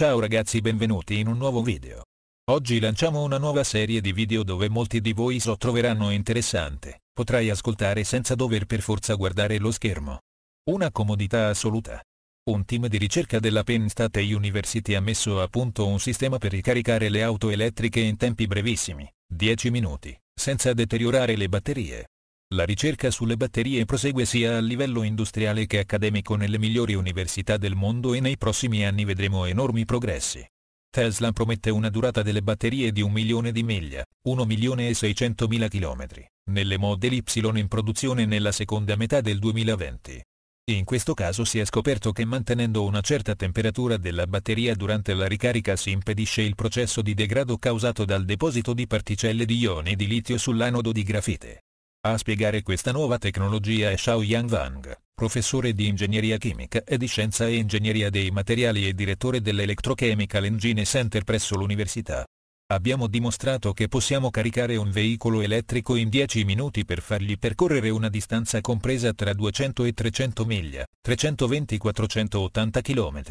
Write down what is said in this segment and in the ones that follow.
Ciao ragazzi benvenuti in un nuovo video. Oggi lanciamo una nuova serie di video dove molti di voi lo troveranno interessante, potrai ascoltare senza dover per forza guardare lo schermo. Una comodità assoluta. Un team di ricerca della Penn State University ha messo a punto un sistema per ricaricare le auto elettriche in tempi brevissimi, 10 minuti, senza deteriorare le batterie. La ricerca sulle batterie prosegue sia a livello industriale che accademico nelle migliori università del mondo e nei prossimi anni vedremo enormi progressi. Tesla promette una durata delle batterie di 1 milione di miglia, 1 milione e 600 mila chilometri, nelle Model Y in produzione nella seconda metà del 2020. In questo caso si è scoperto che mantenendo una certa temperatura della batteria durante la ricarica si impedisce il processo di degrado causato dal deposito di particelle di ioni di litio sull'anodo di grafite. A spiegare questa nuova tecnologia è Xiaoyan Wang, professore di ingegneria chimica e di scienza e ingegneria dei materiali e direttore dell'Electrochemical Engine Center presso l'università. Abbiamo dimostrato che possiamo caricare un veicolo elettrico in 10 minuti per fargli percorrere una distanza compresa tra 200 e 300 miglia, 320-480 km.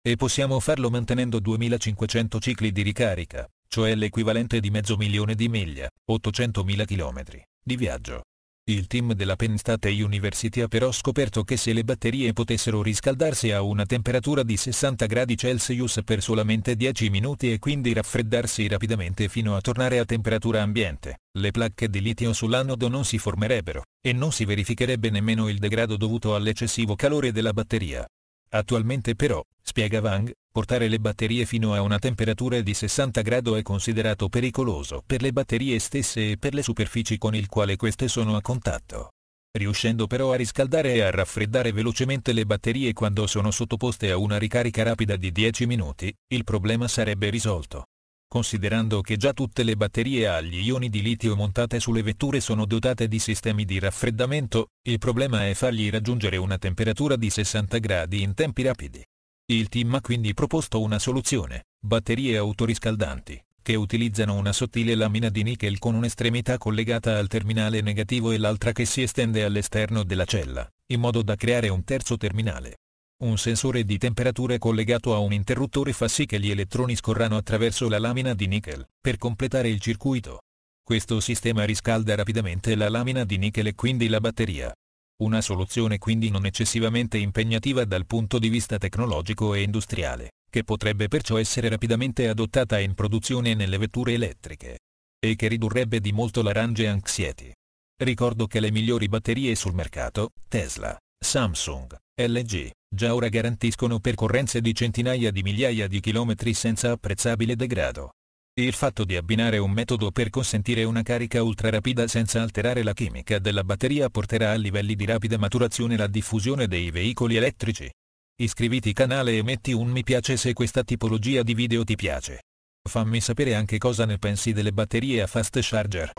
E possiamo farlo mantenendo 2500 cicli di ricarica, cioè l'equivalente di mezzo milione di miglia, 800.000 km di viaggio. Il team della Penn State University ha però scoperto che se le batterie potessero riscaldarsi a una temperatura di 60 gradi Celsius per solamente 10 minuti e quindi raffreddarsi rapidamente fino a tornare a temperatura ambiente, le placche di litio sull'anodo non si formerebbero, e non si verificherebbe nemmeno il degrado dovuto all'eccessivo calore della batteria. Attualmente però, spiega Wang, Portare le batterie fino a una temperatura di 60 grado è considerato pericoloso per le batterie stesse e per le superfici con il quale queste sono a contatto. Riuscendo però a riscaldare e a raffreddare velocemente le batterie quando sono sottoposte a una ricarica rapida di 10 minuti, il problema sarebbe risolto. Considerando che già tutte le batterie agli ioni di litio montate sulle vetture sono dotate di sistemi di raffreddamento, il problema è fargli raggiungere una temperatura di 60 gradi in tempi rapidi. Il team ha quindi proposto una soluzione, batterie autoriscaldanti, che utilizzano una sottile lamina di nickel con un'estremità collegata al terminale negativo e l'altra che si estende all'esterno della cella, in modo da creare un terzo terminale. Un sensore di temperatura collegato a un interruttore fa sì che gli elettroni scorrano attraverso la lamina di nickel, per completare il circuito. Questo sistema riscalda rapidamente la lamina di nickel e quindi la batteria, una soluzione quindi non eccessivamente impegnativa dal punto di vista tecnologico e industriale, che potrebbe perciò essere rapidamente adottata in produzione nelle vetture elettriche. E che ridurrebbe di molto la range anxiety. Ricordo che le migliori batterie sul mercato, Tesla, Samsung, LG, già ora garantiscono percorrenze di centinaia di migliaia di chilometri senza apprezzabile degrado. Il fatto di abbinare un metodo per consentire una carica ultrarapida senza alterare la chimica della batteria porterà a livelli di rapida maturazione la diffusione dei veicoli elettrici. Iscriviti canale e metti un mi piace se questa tipologia di video ti piace. Fammi sapere anche cosa ne pensi delle batterie a fast charger.